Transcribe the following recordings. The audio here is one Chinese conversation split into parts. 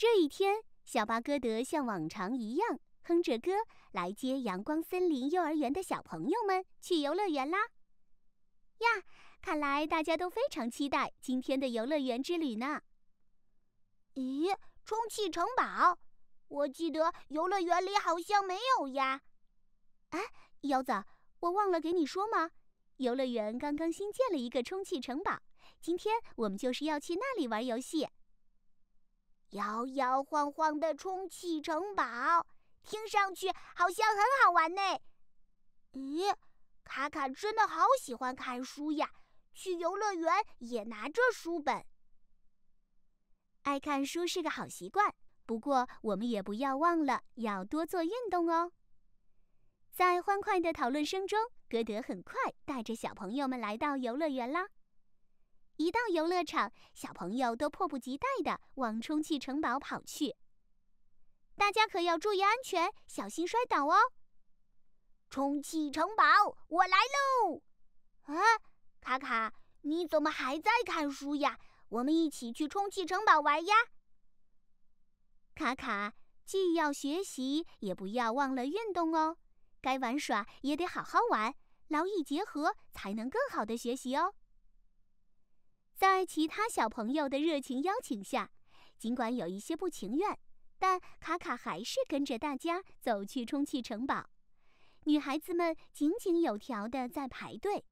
这一天，小巴哥德像往常一样哼着歌来接阳光森林幼儿园的小朋友们去游乐园啦！呀，看来大家都非常期待今天的游乐园之旅呢。咦，充气城堡？我记得游乐园里好像没有呀。哎，腰子，我忘了给你说吗？游乐园刚刚新建了一个充气城堡，今天我们就是要去那里玩游戏。摇摇晃晃的充气城堡，听上去好像很好玩呢。咦，卡卡真的好喜欢看书呀，去游乐园也拿着书本。爱看书是个好习惯，不过我们也不要忘了要多做运动哦。在欢快的讨论声中，歌德很快带着小朋友们来到游乐园啦。一到游乐场，小朋友都迫不及待地往充气城堡跑去。大家可要注意安全，小心摔倒哦！充气城堡，我来喽！啊，卡卡，你怎么还在看书呀？我们一起去充气城堡玩呀！卡卡，既要学习，也不要忘了运动哦。该玩耍也得好好玩，劳逸结合才能更好的学习哦。在其他小朋友的热情邀请下，尽管有一些不情愿，但卡卡还是跟着大家走去充气城堡。女孩子们井井有条地在排队，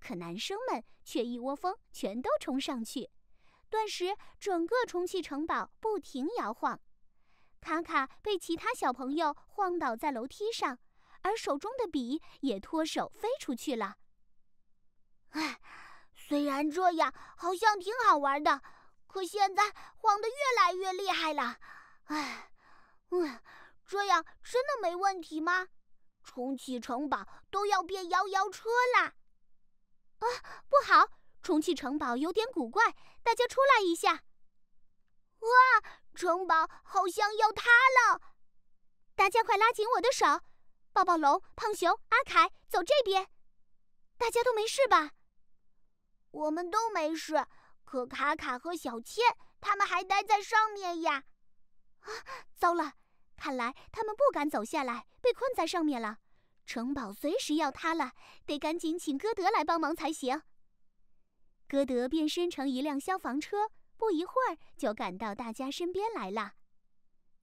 可男生们却一窝蜂全都冲上去，顿时整个充气城堡不停摇晃。卡卡被其他小朋友晃倒在楼梯上，而手中的笔也脱手飞出去了。唉。虽然这样好像挺好玩的，可现在晃的越来越厉害了。唉，嗯，这样真的没问题吗？充气城堡都要变摇摇车啦！啊，不好！充气城堡有点古怪，大家出来一下。哇，城堡好像要塌了！大家快拉紧我的手！抱抱龙、胖熊、阿凯，走这边。大家都没事吧？我们都没事，可卡卡和小千他们还待在上面呀！啊，糟了，看来他们不敢走下来，被困在上面了。城堡随时要塌了，得赶紧请歌德来帮忙才行。歌德变身成一辆消防车，不一会儿就赶到大家身边来了。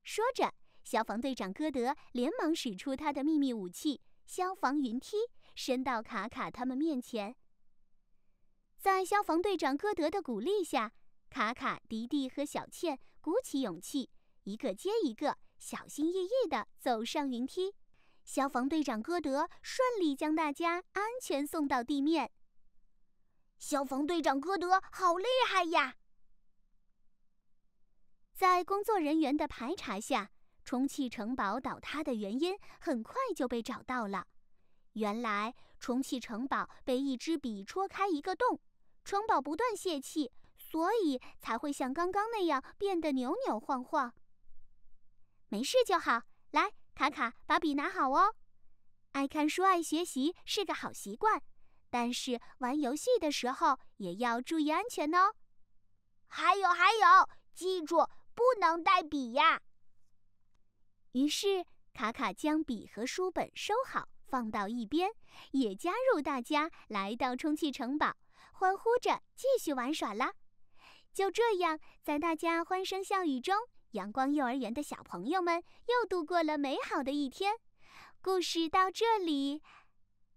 说着，消防队长歌德连忙使出他的秘密武器——消防云梯，伸到卡卡他们面前。在消防队长歌德的鼓励下，卡卡、迪迪和小倩鼓起勇气，一个接一个，小心翼翼地走上云梯。消防队长歌德顺利将大家安全送到地面。消防队长歌德好厉害呀！在工作人员的排查下，充气城堡倒塌的原因很快就被找到了。原来，充气城堡被一支笔戳开一个洞。城堡不断泄气，所以才会像刚刚那样变得扭扭晃晃。没事就好，来，卡卡把笔拿好哦。爱看书、爱学习是个好习惯，但是玩游戏的时候也要注意安全哦。还有还有，记住不能带笔呀。于是卡卡将笔和书本收好，放到一边，也加入大家来到充气城堡。欢呼着继续玩耍啦。就这样，在大家欢声笑语中，阳光幼儿园的小朋友们又度过了美好的一天。故事到这里，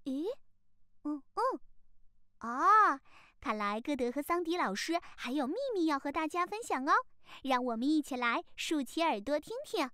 咦，嗯，哦，啊，看来歌德和桑迪老师还有秘密要和大家分享哦。让我们一起来竖起耳朵听听。